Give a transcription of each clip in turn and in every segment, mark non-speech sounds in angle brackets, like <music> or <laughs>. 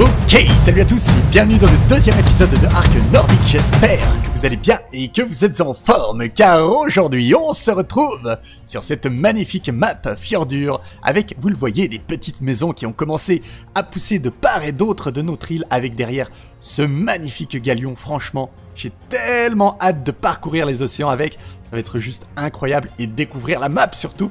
Ok, salut à tous et bienvenue dans le deuxième épisode de Arc Nordique. J'espère que vous allez bien et que vous êtes en forme, car aujourd'hui on se retrouve sur cette magnifique map Fjordur, avec, vous le voyez, des petites maisons qui ont commencé à pousser de part et d'autre de notre île, avec derrière ce magnifique galion, franchement, j'ai tellement hâte de parcourir les océans avec, ça va être juste incroyable et découvrir la map surtout.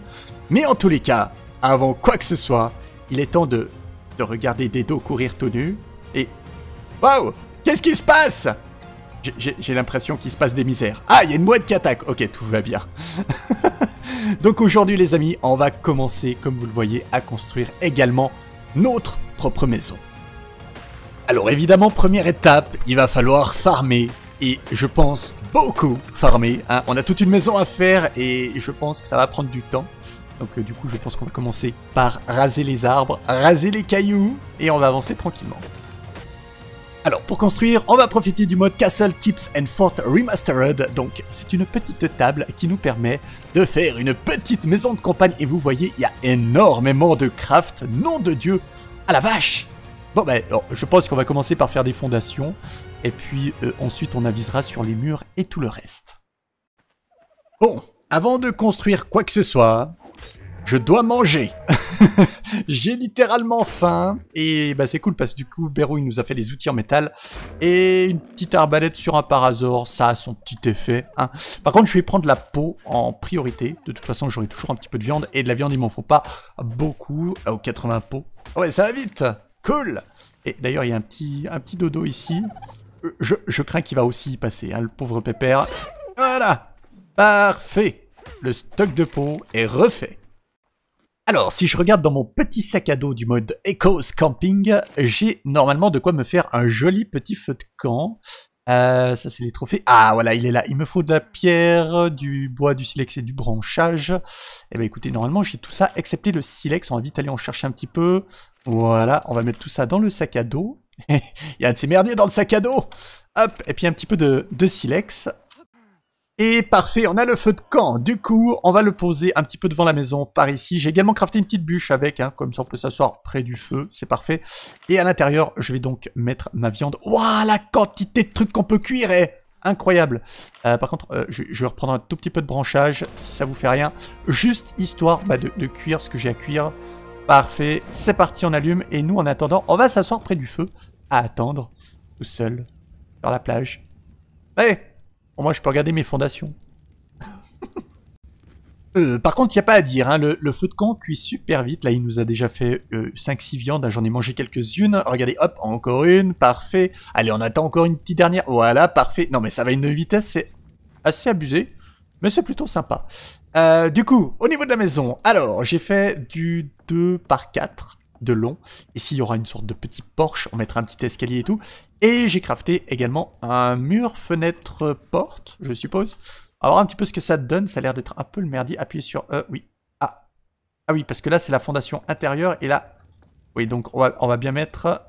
Mais en tous les cas, avant quoi que ce soit, il est temps de de regarder des dos courir tout nus, et... Wow Qu'est-ce qui se passe J'ai l'impression qu'il se passe des misères. Ah, il y a une mouette qui attaque Ok, tout va bien. <laughs> Donc aujourd'hui les amis, on va commencer, comme vous le voyez, à construire également notre propre maison. Alors évidemment, première étape, il va falloir farmer. Et je pense beaucoup farmer. Hein. On a toute une maison à faire et je pense que ça va prendre du temps. Donc euh, du coup, je pense qu'on va commencer par raser les arbres, raser les cailloux, et on va avancer tranquillement. Alors pour construire, on va profiter du mode Castle Keeps and Fort Remastered. Donc c'est une petite table qui nous permet de faire une petite maison de campagne. Et vous voyez, il y a énormément de craft, nom de Dieu, à la vache Bon ben, je pense qu'on va commencer par faire des fondations. Et puis euh, ensuite on avisera sur les murs et tout le reste. Bon, avant de construire quoi que ce soit, je dois manger. <laughs> J'ai littéralement faim. Et bah c'est cool parce que du coup, Berou il nous a fait des outils en métal. Et une petite arbalète sur un parasaur, ça a son petit effet. Hein. Par contre, je vais prendre la peau en priorité. De toute façon, j'aurai toujours un petit peu de viande. Et de la viande, il m'en faut pas beaucoup. Oh, euh, 80 pots. Ouais, ça va vite. Cool. Et d'ailleurs, il y a un petit, un petit dodo ici. Euh, je, crains qu'il va aussi y passer, hein, le pauvre pépère. Voilà. Parfait. Le stock de peau est refait. Alors, si je regarde dans mon petit sac à dos du mode Echoes Camping, j'ai normalement de quoi me faire un joli petit feu de camp. Euh, ça, c'est les trophées. Ah, voilà, il est là. Il me faut de la pierre, du bois, du silex et du branchage. Eh bien, écoutez, normalement, j'ai tout ça, excepté le silex. On va vite aller en chercher un petit peu. Voilà, on va mettre tout ça dans le sac à dos. <laughs> il y a un de ces merdiers dans le sac à dos Hop, et puis un petit peu de, de silex. Et parfait, on a le feu de camp. Du coup, on va le poser un petit peu devant la maison, par ici. J'ai également crafté une petite bûche avec, hein, comme ça on peut s'asseoir près du feu, c'est parfait. Et à l'intérieur, je vais donc mettre ma viande. Waouh, la quantité de trucs qu'on peut cuire, est Incroyable euh, Par contre, euh, je, vais reprendre un tout petit peu de branchage, si ça vous fait rien. Juste histoire bah, de, de cuire ce que j'ai à cuire. Parfait, c'est parti, on allume. Et nous, en attendant, on va s'asseoir près du feu, à attendre, tout seul, sur la plage. Allez moi, je peux regarder mes fondations. <laughs> Euh, par contre, il n'y a pas à dire. Hein. Le, feu de camp cuit super vite. Là, il nous a déjà fait 5-6 euh, viandes. J'en ai mangé quelques-unes. Regardez, hop, encore une. Parfait. Allez, on attend encore une petite dernière. Voilà, parfait. Non, mais ça va une vitesse. C'est assez abusé. Mais c'est plutôt sympa. Euh, du coup, au niveau de la maison, alors, j'ai fait du 2 par 4 de long. Ici, il y aura une sorte de petit porche, on mettra un petit escalier et tout. Et j'ai crafté également un mur, fenêtre, porte, je suppose. On va voir un petit peu ce que ça donne, ça a l'air d'être un peu le merdier. Appuyez sur E, oui. Ah, ah oui, parce que là, c'est la fondation intérieure, et là... Oui, donc on va, bien mettre...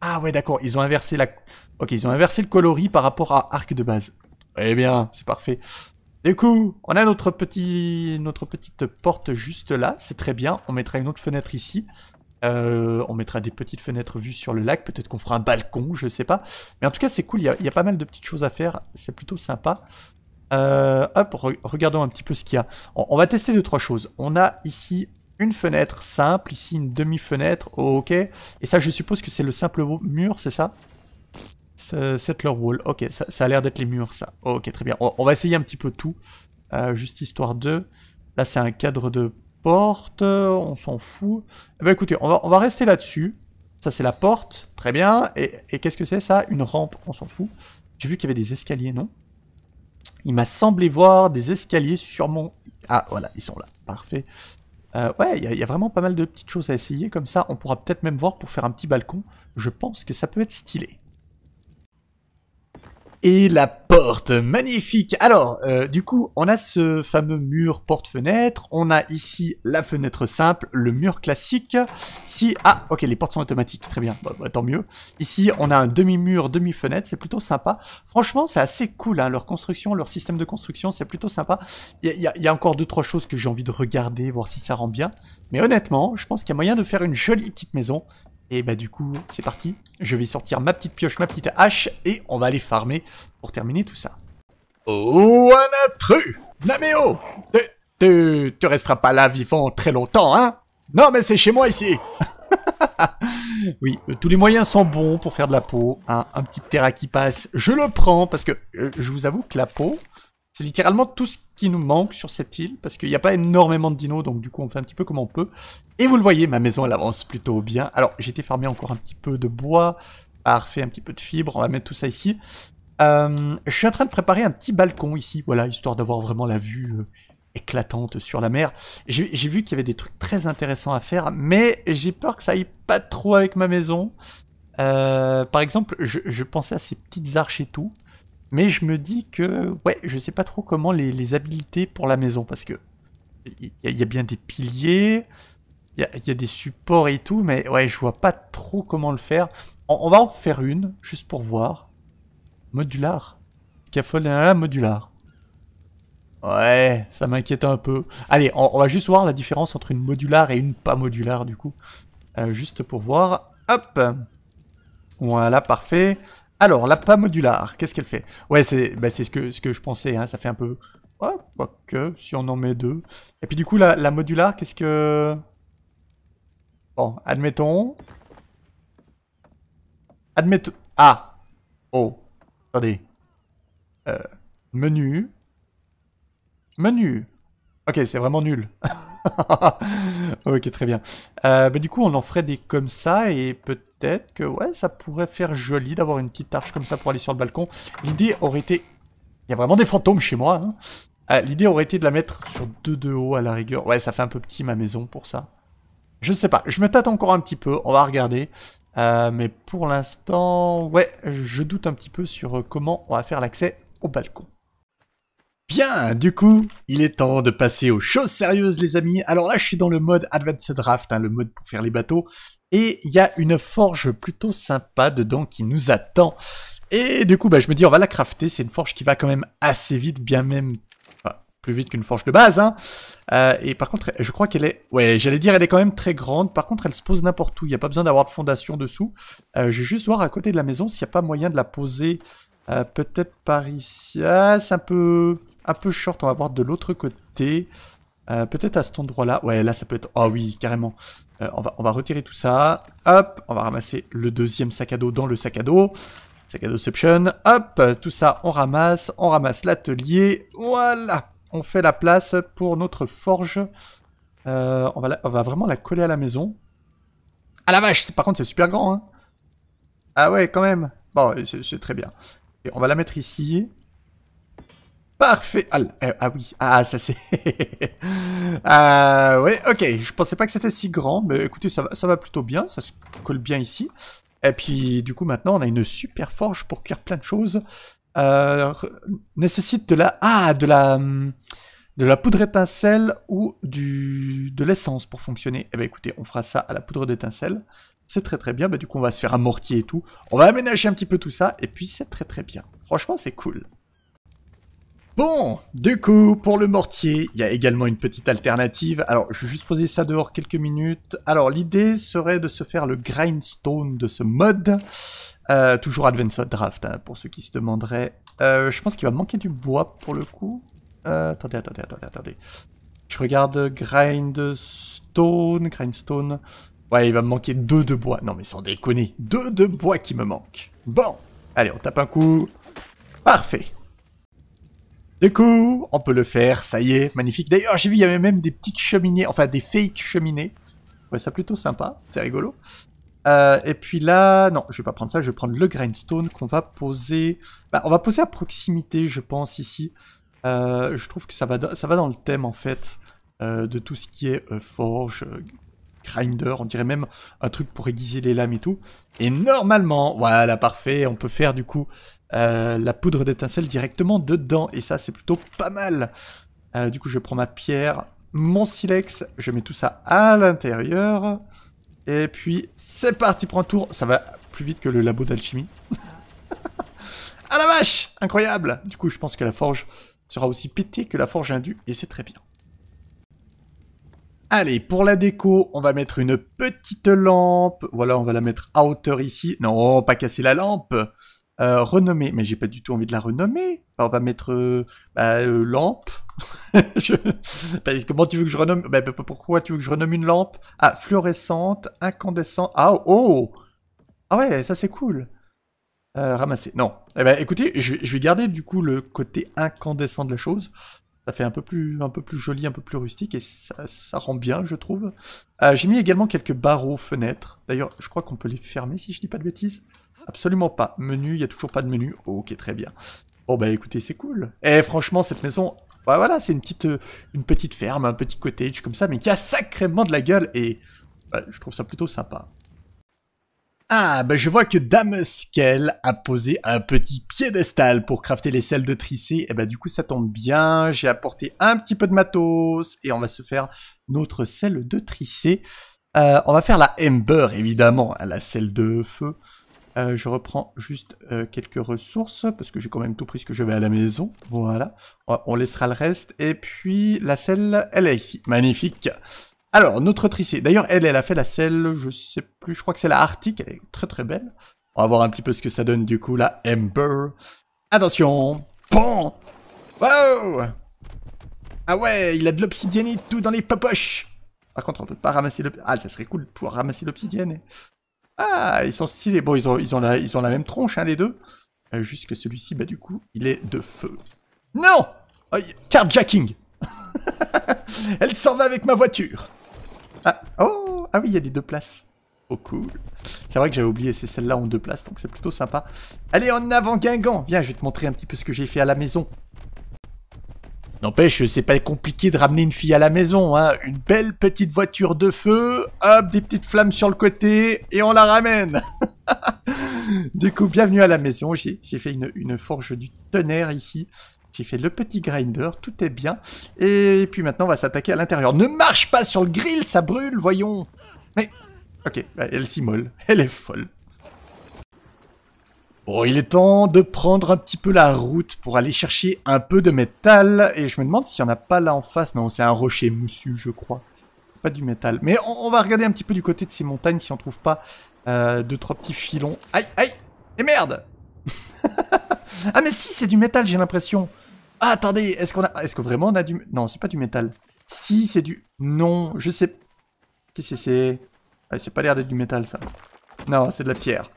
Ah ouais, d'accord, ils ont inversé la... Ok, ils ont inversé le coloris par rapport à arc de base. Eh bien, c'est parfait. Du coup, on a notre, petit, notre petite porte juste là, c'est très bien. On mettra une autre fenêtre ici. Euh, on mettra des petites fenêtres vues sur le lac, peut-être qu'on fera un balcon, je sais pas. Mais en tout cas, c'est cool, il y, a, pas mal de petites choses à faire, c'est plutôt sympa. Euh, hop, regardons un petit peu ce qu'il y a. On, va tester deux, trois choses. On a ici une fenêtre simple, ici une demi-fenêtre, ok. Et ça, je suppose que c'est le simple mur, c'est ça leur Wall, ok, ça, a l'air d'être les murs, ça. ok, très bien. On, va essayer un petit peu tout, euh, juste histoire de... Là, c'est un cadre de porte, on s'en fout. bah écoutez, on va, rester là-dessus. Ça, c'est la porte. Très bien. Et, qu'est-ce que c'est, ça Une rampe. On s'en fout. J'ai vu qu'il y avait des escaliers, non Il m'a semblé voir des escaliers sur mon, Ah, voilà, ils sont là. Parfait. Euh, ouais, il y, a vraiment pas mal de petites choses à essayer. Comme ça, on pourra peut-être même voir pour faire un petit balcon. Je pense que ça peut être stylé et la porte, magnifique. Alors, euh, du coup, on a ce fameux mur porte-fenêtre, on a ici la fenêtre simple, le mur classique. Si, ah, ok, les portes sont automatiques, très bien, bah, tant mieux. Ici, on a un demi-mur, demi-fenêtre, c'est plutôt sympa. Franchement, c'est assez cool, hein, leur construction, leur système de construction, c'est plutôt sympa. Il y, y a, encore deux, trois choses que j'ai envie de regarder, voir si ça rend bien. Mais honnêtement, je pense qu'il y a moyen de faire une jolie petite maison et bah du coup, c'est parti. Je vais sortir ma petite pioche, ma petite hache, et on va aller farmer pour terminer tout ça. Oh, un intrus Naméo eh, Tu, tu, resteras pas là vivant très longtemps, hein Non, mais c'est chez moi ici <laughs> oui, euh, tous les moyens sont bons pour faire de la peau. Hein. Un petit terra qui passe, je le prends parce que euh, je vous avoue que la peau, c'est littéralement tout ce qui nous manque sur cette île, parce qu'il n'y a pas énormément de dinos, donc du coup on fait un petit peu comme on peut. Et vous le voyez, ma maison elle avance plutôt bien. Alors j'ai été farmer encore un petit peu de bois, refait un petit peu de fibre, on va mettre tout ça ici. Euh, je suis en train de préparer un petit balcon ici, voilà, histoire d'avoir vraiment la vue euh, éclatante sur la mer. J'ai vu qu'il y avait des trucs très intéressants à faire, mais j'ai peur que ça aille pas trop avec ma maison. Euh, par exemple, je, je, pensais à ces petites arches et tout. Mais je me dis que, ouais, je sais pas trop comment les, les habiliter pour la maison, parce que il y, a bien des piliers, il y, a des supports et tout, mais ouais, je vois pas trop comment le faire. On, va en faire une, juste pour voir. Modular. un modular. Ouais, ça m'inquiète un peu. Allez, on, va juste voir la différence entre une modular et une pas modular, du coup. Euh, juste pour voir. Hop Voilà, parfait. Alors, la pas modular, qu'est-ce qu'elle fait Ouais, bah, c'est ce, que, ce que je pensais, hein, ça fait un peu... Ouais, si on en met deux. Et puis du coup, la, la modular, qu'est-ce que... Bon, admettons... Admettons... Ah Oh Attendez. Euh, menu. Menu Ok, c'est vraiment nul. <laughs> ok, très bien. Euh, bah, du coup, on en ferait des comme ça et peut-être peut-être que ouais, ça pourrait faire joli d'avoir une petite arche comme ça pour aller sur le balcon. L'idée aurait été... Il y a vraiment des fantômes chez moi. Hein. Ah, l'idée aurait été de la mettre sur deux de haut à la rigueur. Ouais, ça fait un peu petit ma maison pour ça. Je sais pas, je me tâte encore un petit peu, on va regarder. Euh, mais pour l'instant, ouais, je doute un petit peu sur euh, comment on va faire l'accès au balcon. Bien, du coup, il est temps de passer aux choses sérieuses, les amis. Alors là, je suis dans le mode Advanced Draft, hein, le mode pour faire les bateaux. Et il y a une forge plutôt sympa dedans qui nous attend. Et du coup, bah, je me dis, on va la crafter. C'est une forge qui va quand même assez vite, bien même plus vite qu'une forge de base. Hein. Euh, et par contre, je crois qu'elle est... Ouais, j'allais dire, elle est quand même très grande. Par contre, elle se pose n'importe où. Il n'y a pas besoin d'avoir de fondation dessous. Euh, je vais juste voir à côté de la maison s'il n'y a pas moyen de la poser euh, peut-être par ici. Ah, c'est un peu, un peu short. On va voir de l'autre côté. Euh, peut-être à cet endroit-là. Ouais, là, ça peut être... Oh oui, carrément. Euh, on, va, on va retirer tout ça. Hop, on va ramasser le deuxième sac à dos dans le sac à dos. Sac à dosception. Hop, tout ça, on ramasse. On ramasse l'atelier. Voilà. On fait la place pour notre forge. Euh, on, va on va vraiment la coller à la maison. Ah la vache, par contre, c'est super grand. Hein. Ah ouais, quand même. Bon, c'est très bien. Et on va la mettre ici. Parfait. Ah, euh, ah, oui. Ah, ça c'est. ah <laughs> ouais, ok. Je pensais pas que c'était si grand, mais écoutez, ça va, ça va plutôt bien. Ça se colle bien ici. Et puis, du coup, maintenant, on a une super forge pour cuire plein de choses. Euh, nécessite de la. Ah, de la. De la poudre étincelle ou du, de l'essence pour fonctionner. Eh ben écoutez, on fera ça à la poudre d'étincelle. C'est très très bien. Bah, du coup, on va se faire un et tout. On va aménager un petit peu tout ça. Et puis, c'est très très bien. Franchement, c'est cool. Bon, du coup, pour le mortier, il y a également une petite alternative. Alors, je vais juste poser ça dehors quelques minutes. Alors, l'idée serait de se faire le grindstone de ce mod. Euh, toujours Advanced Draft, hein, pour ceux qui se demanderaient. Euh, je pense qu'il va manquer du bois, pour le coup. Euh, attendez, attendez, attendez, attendez. Je regarde grindstone, grindstone. Ouais, il va me manquer deux de bois. Non, mais sans déconner, deux de bois qui me manquent. Bon, allez, on tape un coup. Parfait du coup, on peut le faire, ça y est, magnifique. D'ailleurs, j'ai vu, il y avait même des petites cheminées, enfin des fake cheminées. Ouais, ça plutôt sympa, c'est rigolo. Euh, et puis là, non, je vais pas prendre ça, je vais prendre le grindstone qu'on va poser... Bah, on va poser à proximité, je pense, ici. Euh, je trouve que ça va, ça va dans le thème, en fait, euh, de tout ce qui est forge, grinder, on dirait même un truc pour aiguiser les lames et tout. Et normalement, voilà, parfait, on peut faire, du coup, euh, la poudre d'étincelle directement dedans. Et ça, c'est plutôt pas mal. Euh, du coup, je prends ma pierre, mon silex, je mets tout ça à l'intérieur. Et puis, c'est parti pour un tour. Ça va plus vite que le labo d'alchimie. <laughs> À la vache Incroyable Du coup, je pense que la forge sera aussi pétée que la forge indue, et c'est très bien. Allez, pour la déco, on va mettre une petite lampe. Voilà, on va la mettre à hauteur ici. Non, pas casser la lampe euh, renommée, mais j'ai pas du tout envie de la renommer. on va mettre euh, bah, euh, lampe. <laughs> Bah, comment tu veux que je renomme bah, Pourquoi tu veux que je renomme une lampe Ah, fluorescente, incandescent, Ah, oh Ah ouais, ça c'est cool. Euh, ramasser. Non. Eh ben, écoutez, je, je, vais garder du coup le côté incandescent de la chose. Ça fait un peu plus, un peu plus joli, un peu plus rustique et ça, ça rend bien, je trouve. j'ai mis également quelques barreaux fenêtres. D'ailleurs, je crois qu'on peut les fermer si je dis pas de bêtises. Absolument pas. Menu, il n'y a toujours pas de menu. ok, très bien. Bon oh, bah écoutez, c'est cool. Et eh, franchement, cette maison, bah voilà, c'est une petite, euh, une petite ferme, un petit cottage comme ça, mais qui a sacrément de la gueule et bah, je trouve ça plutôt sympa. Ah, bah je vois que Dame a posé un petit piédestal pour crafter les selles de tricé. Et eh bah du coup, ça tombe bien, j'ai apporté un petit peu de matos et on va se faire notre selle de tricé. Euh, on va faire la Ember, évidemment, hein, la selle de feu. Euh, je reprends juste euh, quelques ressources, parce que j'ai quand même tout pris ce que je vais à la maison. Voilà, on laissera le reste. Et puis, la selle, elle est ici. Magnifique Alors, notre tricée. D'ailleurs, elle, elle a fait la selle, je sais plus, je crois que c'est la Arctique. Elle est très très belle. On va voir un petit peu ce que ça donne du coup, la Ember. Attention Bon Wow Ah ouais, il a de l'obsidienne tout dans les poches. Par contre, on peut pas ramasser le... Ah, ça serait cool de pouvoir ramasser l'obsidienne. Ah, ils sont stylés. Bon, ils ont, ils ont, la, ils ont la même tronche, hein, les deux. Euh, juste que celui-ci, bah du coup, il est de feu. Non oh, Cardjacking <laughs> Elle s'en va avec ma voiture Ah, oh ah oui, il y a des deux places. Oh cool. C'est vrai que j'avais oublié, c'est celle-là en deux places, donc c'est plutôt sympa. Allez, en avant, Guingamp Viens, je vais te montrer un petit peu ce que j'ai fait à la maison. N'empêche, c'est pas compliqué de ramener une fille à la maison, hein. Une belle petite voiture de feu, hop, des petites flammes sur le côté, et on la ramène <laughs> Du coup, bienvenue à la maison. J'ai fait une, forge du tonnerre ici. J'ai fait le petit grinder, tout est bien. Et, puis maintenant, on va s'attaquer à l'intérieur. Ne marche pas sur le grill, ça brûle, voyons Mais... Ok, bah, elle s'immole, elle est folle. Bon, il est temps de prendre un petit peu la route pour aller chercher un peu de métal. Et je me demande s'il n'y en a pas là en face. Non, c'est un rocher moussu, je crois. Pas du métal. Mais on, va regarder un petit peu du côté de ces montagnes si on trouve pas euh, deux, trois petits filons. Aïe, aïe Et merde <laughs> Ah mais si, c'est du métal, j'ai l'impression. Ah, attendez, est-ce qu'on a... Est-ce que vraiment on a du... Non, c'est pas du métal. Si, c'est du... Non, je sais... Qu'est-ce que c'est ah, C'est... pas l'air d'être du métal, ça. Non, c'est de la pierre.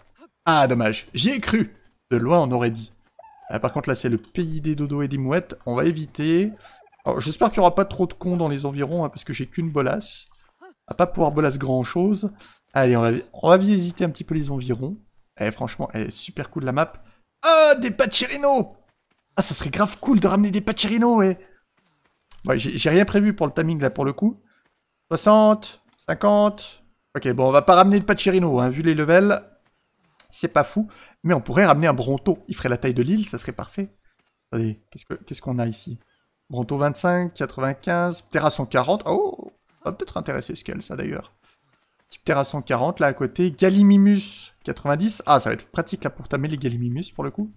Ah, dommage. J'y ai cru. De loin, on aurait dit. Ah, par contre, là, c'est le pays des dodos et des mouettes. On va éviter. J'espère qu'il n'y aura pas trop de cons dans les environs, hein, parce que j'ai qu'une bolasse. On va pas pouvoir bolasse grand-chose. Allez, on va, visiter un petit peu les environs. Eh, franchement, est eh, super cool la map. Ah, oh, des Pachirinos Ah, ça serait grave cool de ramener des Pachirinos, eh J'ai rien prévu pour le timing, là, pour le coup. 60, 50... Ok, bon, on va pas ramener de Pachirino, hein, vu les levels c'est pas fou, mais on pourrait ramener un Bronto. Il ferait la taille de l'île, ça serait parfait. Allez, qu'est-ce qu'on a ici Bronto 25, 95, Terra 140. Oh, ça va peut-être intéresser qu'elle ça d'ailleurs. Petit Terra 140, là à côté. Gallimimus 90. Ah, ça va être pratique là pour tamer les Gallimimus pour le coup.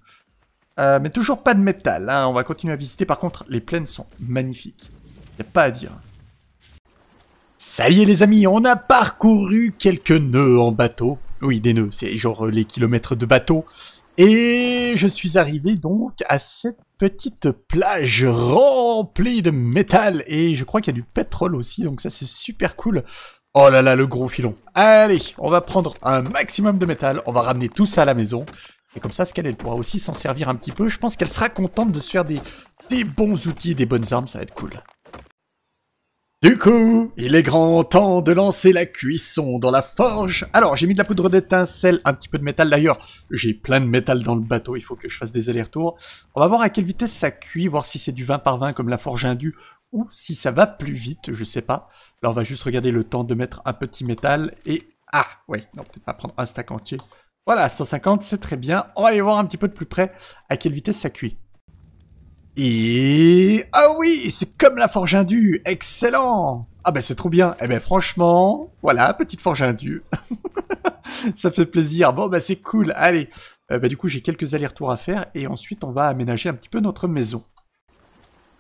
Euh, mais toujours pas de métal, hein. on va continuer à visiter. Par contre, les plaines sont magnifiques. Y a pas à dire. Ça y est les amis, on a parcouru quelques nœuds en bateau oui, des nœuds, c'est genre euh, les kilomètres de bateau. Et je suis arrivé donc à cette petite plage remplie de métal et je crois qu'il y a du pétrole aussi, donc ça c'est super cool. Oh là là, le gros filon. Allez, on va prendre un maximum de métal, on va ramener tout ça à la maison. Et comme ça, Skelle elle pourra aussi s'en servir un petit peu. Je pense qu'elle sera contente de se faire des, des bons outils, des bonnes armes, ça va être cool. Du coup, il est grand temps de lancer la cuisson dans la forge. Alors, j'ai mis de la poudre d'étincelle, un petit peu de métal d'ailleurs. J'ai plein de métal dans le bateau, il faut que je fasse des allers-retours. On va voir à quelle vitesse ça cuit, voir si c'est du 20 par 20 comme la forge indue, ou si ça va plus vite, je sais pas. Là, on va juste regarder le temps de mettre un petit métal et... Ah, ouais, non, peut-être pas prendre un stack entier. Voilà, 150, c'est très bien. On va aller voir un petit peu de plus près à quelle vitesse ça cuit. Et... Ah oui, c'est comme la forge indue, excellent Ah bah c'est trop bien, eh ben franchement, voilà, petite forge indue. <laughs> Ça fait plaisir, bon bah c'est cool, allez. Euh, ben, du coup j'ai quelques allers-retours à faire et ensuite on va aménager un petit peu notre maison.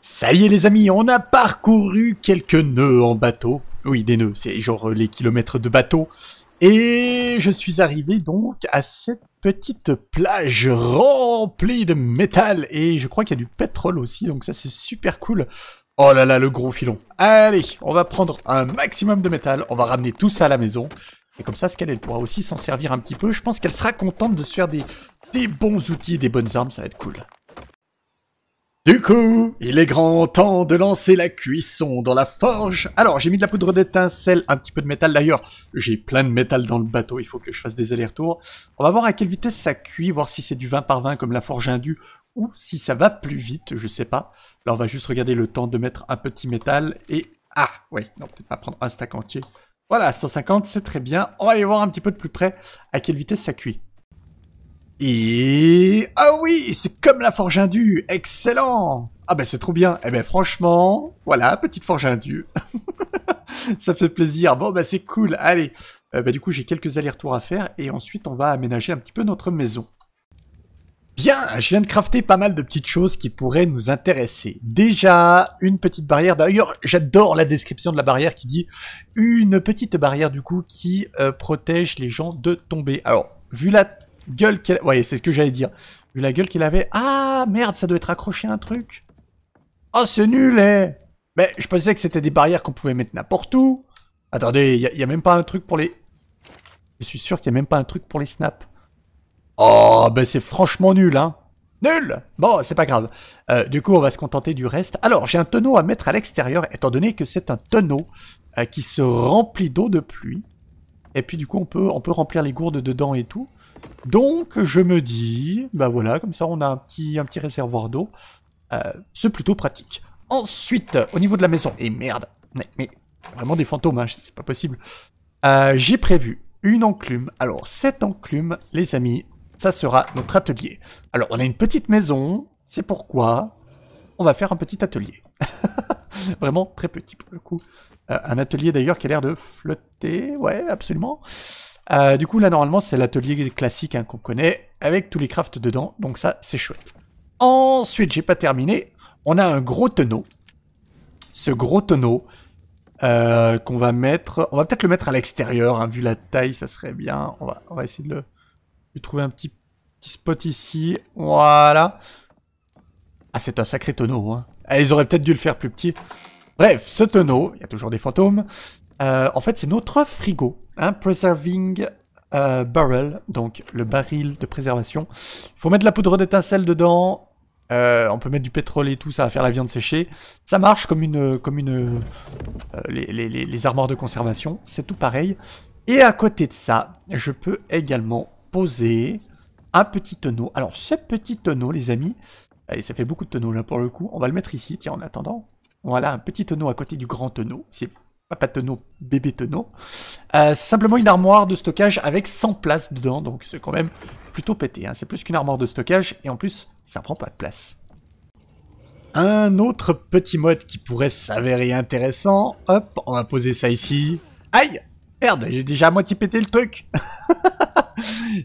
Ça y est les amis, on a parcouru quelques nœuds en bateau. Oui, des nœuds, c'est genre euh, les kilomètres de bateau. Et je suis arrivé donc à cette petite plage remplie de métal et je crois qu'il y a du pétrole aussi, donc ça c'est super cool. Oh là là, le gros filon. Allez, on va prendre un maximum de métal, on va ramener tout ça à la maison. Et comme ça, ce elle pourra aussi s'en servir un petit peu. Je pense qu'elle sera contente de se faire des, des bons outils, des bonnes armes, ça va être cool. Du coup, il est grand temps de lancer la cuisson dans la forge. Alors, j'ai mis de la poudre d'étincelle, un petit peu de métal. D'ailleurs, j'ai plein de métal dans le bateau, il faut que je fasse des allers-retours. On va voir à quelle vitesse ça cuit, voir si c'est du 20 par 20 comme la forge indue, ou si ça va plus vite, je sais pas. Là, on va juste regarder le temps de mettre un petit métal et... Ah, ouais, non, peut-être pas prendre un stack entier. Voilà, 150, c'est très bien. On va aller voir un petit peu de plus près à quelle vitesse ça cuit. Et... Ah oui, c'est comme la forge indue, excellent Ah bah c'est trop bien, eh ben franchement, voilà, petite forge indue. <laughs> Ça fait plaisir, bon bah c'est cool, allez euh, ben, Du coup j'ai quelques allers-retours à faire et ensuite on va aménager un petit peu notre maison. Bien, je viens de crafter pas mal de petites choses qui pourraient nous intéresser. Déjà, une petite barrière. D'ailleurs, j'adore la description de la barrière qui dit une petite barrière du coup qui euh, protège les gens de tomber. Alors, vu la gueule qu'elle... Ouais, c'est ce que j'allais dire. Vu la gueule qu'il avait... Ah, merde, ça doit être accroché à un truc. Oh, c'est nul, hein Mais je pensais que c'était des barrières qu'on pouvait mettre n'importe où. Attendez, il n'y a, même pas un truc pour les... Je suis sûr qu'il n'y a même pas un truc pour les snaps. Oh, ben c'est franchement nul, hein. Nul Bon, c'est pas grave. Euh, du coup, on va se contenter du reste. Alors, j'ai un tonneau à mettre à l'extérieur, étant donné que c'est un tonneau euh, qui se remplit d'eau de pluie. Et puis, du coup, on peut, on peut remplir les gourdes dedans et tout. Donc je me dis, bah voilà, comme ça on a un petit, un petit réservoir d'eau. Euh, c'est plutôt pratique. Ensuite, au niveau de la maison, et merde, mais, vraiment des fantômes, hein, c'est pas possible. Euh, j'ai prévu une enclume. Alors cette enclume, les amis, ça sera notre atelier. Alors on a une petite maison, c'est pourquoi on va faire un petit atelier. <laughs> vraiment très petit pour le coup. Euh, un atelier d'ailleurs qui a l'air de flotter, ouais, absolument. Euh, du coup, là, normalement, c'est l'atelier classique hein, qu'on connaît, avec tous les crafts dedans, donc ça, c'est chouette. Ensuite, j'ai pas terminé, on a un gros tonneau. Ce gros tonneau euh, qu'on va mettre... On va peut-être le mettre à l'extérieur, hein, vu la taille, ça serait bien. On va, essayer de le... trouver un petit, spot ici. Voilà. Ah, c'est un sacré tonneau, hein. ah, ils auraient peut-être dû le faire plus petit. Bref, ce tonneau, il y a toujours des fantômes, euh, en fait, c'est notre frigo, un hein, Preserving euh, Barrel, donc le baril de préservation. Il faut mettre de la poudre d'étincelle dedans, euh, on peut mettre du pétrole et tout, ça va faire la viande séchée. Ça marche comme une... Comme une les, les armoires de conservation, c'est tout pareil. Et à côté de ça, je peux également poser un petit tonneau. Alors, ce petit tonneau, les amis, ça fait beaucoup de tonneaux là pour le coup, on va le mettre ici, tiens, en attendant. Voilà, un petit tonneau à côté du grand tonneau, c'est ah, pas tonneau, bébé tonneau. Euh, simplement une armoire de stockage avec 100 places dedans, donc c'est quand même plutôt pété. Hein. C'est plus qu'une armoire de stockage, et en plus, ça prend pas de place. Un autre petit mode qui pourrait s'avérer intéressant, hop, on va poser ça ici. Aïe Merde, j'ai déjà à moitié pété le truc <laughs>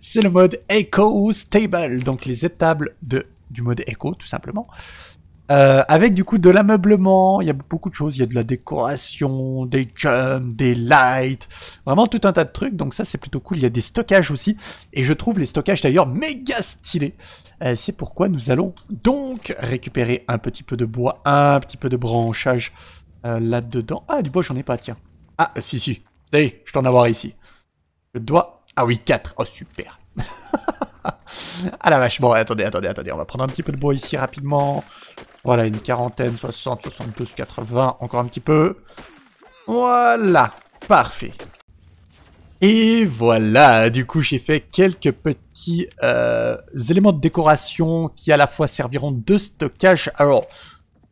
C'est le mode Echo Stable, donc les étables de, du mode Echo, tout simplement. Euh, avec du coup de l'ameublement, il y a beaucoup de choses, il y a de la décoration, des jumps, des lights, vraiment tout un tas de trucs, donc ça c'est plutôt cool, il y a des stockages aussi, et je trouve les stockages d'ailleurs méga stylés, euh, c'est pourquoi nous allons donc récupérer un petit peu de bois, un petit peu de branchage euh, là-dedans, ah du bois j'en ai pas, tiens, ah si si, hey, je t'en avoir ici, je dois, ah oui 4, oh super <laughs> ah la vache, bon attendez, attendez, attendez, on va prendre un petit peu de bois ici rapidement. Voilà, une quarantaine, 60, 72, 80, encore un petit peu. Voilà, parfait. Et voilà, du coup j'ai fait quelques petits euh, éléments de décoration qui à la fois serviront de stockage. Alors,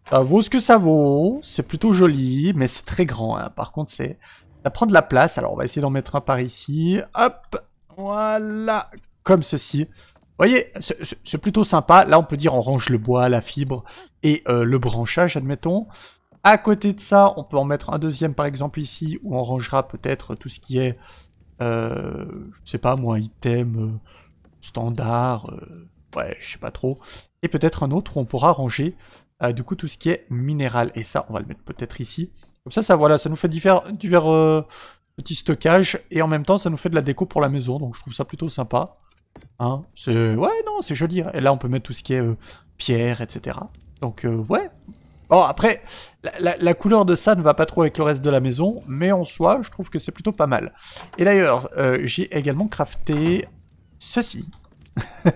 ça vaut ce que ça vaut, c'est plutôt joli, mais c'est très grand. Hein. Par contre, c'est ça prend de la place. Alors on va essayer d'en mettre un par ici. Hop, voilà, comme ceci voyez, c'est plutôt sympa. Là, on peut dire on range le bois, la fibre et euh, le branchage, admettons. À côté de ça, on peut en mettre un deuxième, par exemple, ici, où on rangera peut-être tout ce qui est, euh, je sais pas moi, item euh, standard, euh, ouais, je sais pas trop. Et peut-être un autre où on pourra ranger, du coup, tout ce qui est minéral. Et ça, on va le mettre peut-être ici. Comme ça, ça, voilà, ça nous fait divers, divers petits stockages, et en même temps, ça nous fait de la déco pour la maison, donc je trouve ça plutôt sympa. Hein, c'est... Ouais, non, c'est joli. Hein. Et là, on peut mettre tout ce qui est euh, pierre, etc. Donc, euh, ouais. Bon, après, la, couleur de ça ne va pas trop avec le reste de la maison, mais en soi, je trouve que c'est plutôt pas mal. Et d'ailleurs, euh, j'ai également crafté ceci. <laughs>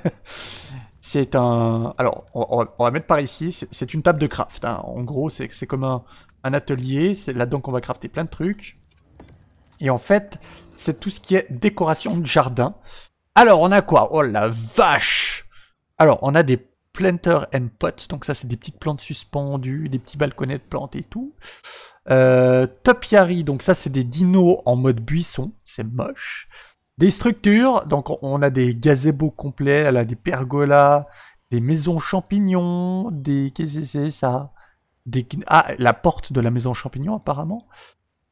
c'est un... Alors, on, va, mettre par ici. C'est une table de craft. Hein. En gros, c'est comme un, un atelier. C'est là-dedans qu'on va crafter plein de trucs. Et en fait, c'est tout ce qui est décoration de jardin. Alors, on a quoi Oh la vache Alors, on a des planter and pots. Donc ça, c'est des petites plantes suspendues, des petits balconnets de plantes et tout. Euh, topiary, donc ça, c'est des dinos en mode buisson. C'est moche. Des structures, donc on a des gazebos complets, a des pergolas, des maisons champignons, des... Qu'est-ce que c'est ça Ah, la porte de la maison champignon apparemment.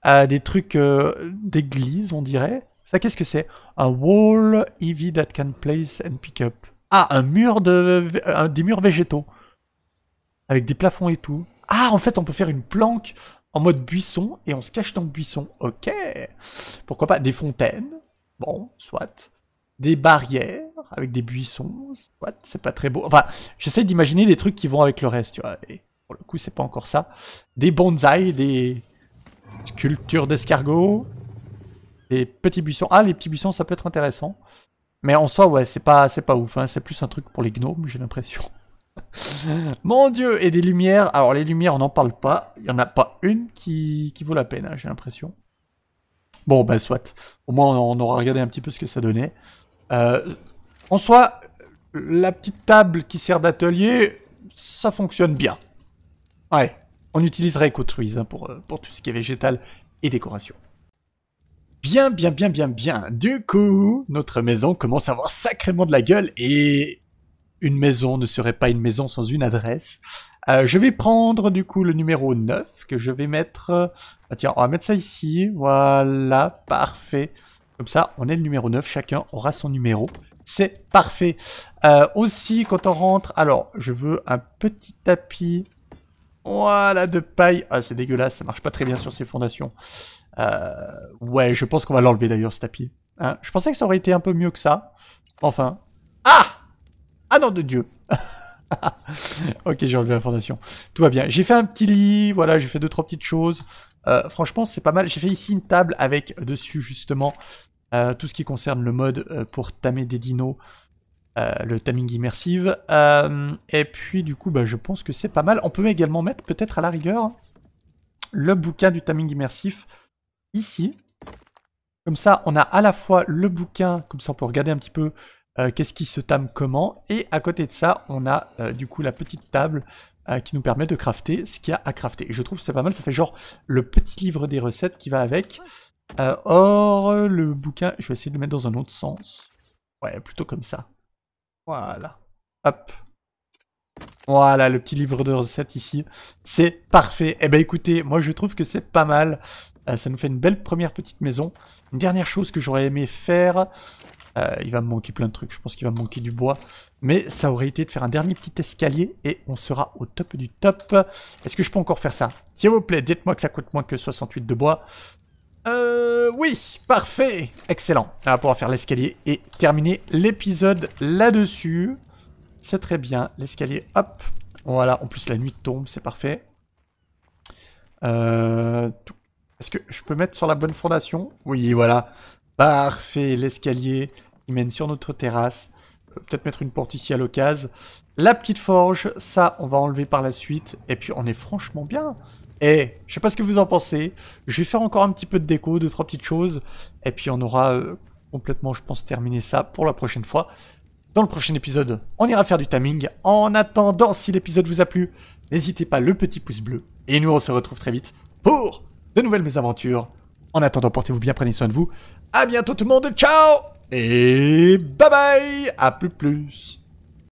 Euh, des trucs euh, d'église, on dirait. Ça, qu'est-ce que c'est un wall EV that can place and pick up. Ah, un mur de... des murs végétaux. Avec des plafonds et tout. Ah, en fait, on peut faire une planque en mode buisson et on se cache dans le buisson. Ok. Pourquoi pas des fontaines Bon, soit. Des barrières avec des buissons. Soit. C'est pas très beau. Enfin, j'essaie d'imaginer des trucs qui vont avec le reste, tu vois. Et pour le coup, c'est pas encore ça. Des bonsaïs, des sculptures d'escargots. Les petits buissons. Ah, les petits buissons, ça peut être intéressant. Mais en soi, ouais, c'est pas, pas ouf. Hein. C'est plus un truc pour les gnomes, j'ai l'impression. <laughs> Mon dieu Et des lumières. Alors, les lumières, on n'en parle pas. Il n'y en a pas une qui, vaut la peine, hein, j'ai l'impression. Bon, ben, soit. Au moins, on aura regardé un petit peu ce que ça donnait. Euh, en soi, la petite table qui sert d'atelier, ça fonctionne bien. Ouais, on utiliserait Cotruise hein, pour, euh, pour tout ce qui est végétal et décoration. Bien, bien, bien, bien, bien. Du coup, notre maison commence à avoir sacrément de la gueule et une maison ne serait pas une maison sans une adresse. Euh, je vais prendre du coup le numéro 9 que je vais mettre... Ah, tiens, on va mettre ça ici. Voilà, parfait. Comme ça, on est le numéro 9, chacun aura son numéro. C'est parfait. Euh, aussi, quand on rentre... Alors, je veux un petit tapis. Voilà, de paille. Ah, c'est dégueulasse, ça marche pas très bien sur ces fondations. Euh, ouais, je pense qu'on va l'enlever d'ailleurs ce tapis. Hein. je pensais que ça aurait été un peu mieux que ça. Enfin. Ah Ah non de Dieu <laughs> Ok, j'ai enlevé la fondation. Tout va bien. J'ai fait un petit lit, voilà, j'ai fait deux, trois petites choses. Euh, franchement, c'est pas mal. J'ai fait ici une table avec euh, dessus justement tout ce qui concerne le mode pour tamer des dinos. le timing immersive. et puis du coup, bah, je pense que c'est pas mal. On peut également mettre peut-être à la rigueur le bouquin du timing immersif ici. Comme ça, on a à la fois le bouquin, comme ça on peut regarder un petit peu euh, qu'est-ce qui se tame comment. Et à côté de ça, on a euh, du coup la petite table euh, qui nous permet de crafter ce qu'il y a à crafter. je trouve que c'est pas mal, ça fait genre le petit livre des recettes qui va avec. or, le bouquin, je vais essayer de le mettre dans un autre sens. Ouais, plutôt comme ça. Voilà. Hop. Voilà, le petit livre de recettes ici. C'est parfait. Eh ben écoutez, moi je trouve que c'est pas mal. Euh, ça nous fait une belle première petite maison. Une dernière chose que j'aurais aimé faire, euh, il va me manquer plein de trucs, je pense qu'il va me manquer du bois. Mais ça aurait été de faire un dernier petit escalier et on sera au top du top. Est-ce que je peux encore faire ça S'il vous plaît, dites-moi que ça coûte moins que 68 de bois. Euh, oui, parfait, excellent. On va pouvoir faire l'escalier et terminer l'épisode là-dessus. C'est très bien, l'escalier, hop. Voilà, en plus la nuit tombe, c'est parfait. Euh, tout est-ce que je peux mettre sur la bonne fondation Oui, voilà. Parfait, l'escalier il mène sur notre terrasse. Euh, peut-être mettre une porte ici à l'occasion. La petite forge, ça, on va enlever par la suite. Et puis, on est franchement bien. Eh, je sais pas ce que vous en pensez. Je vais faire encore un petit peu de déco, deux, trois petites choses. Et puis, on aura euh, complètement, je pense, terminé ça pour la prochaine fois. Dans le prochain épisode, on ira faire du timing. En attendant, si l'épisode vous a plu, n'hésitez pas le petit pouce bleu. Et nous, on se retrouve très vite pour de nouvelles mésaventures. En attendant, portez-vous bien, prenez soin de vous. À bientôt tout le monde, ciao Et bye bye À plus plus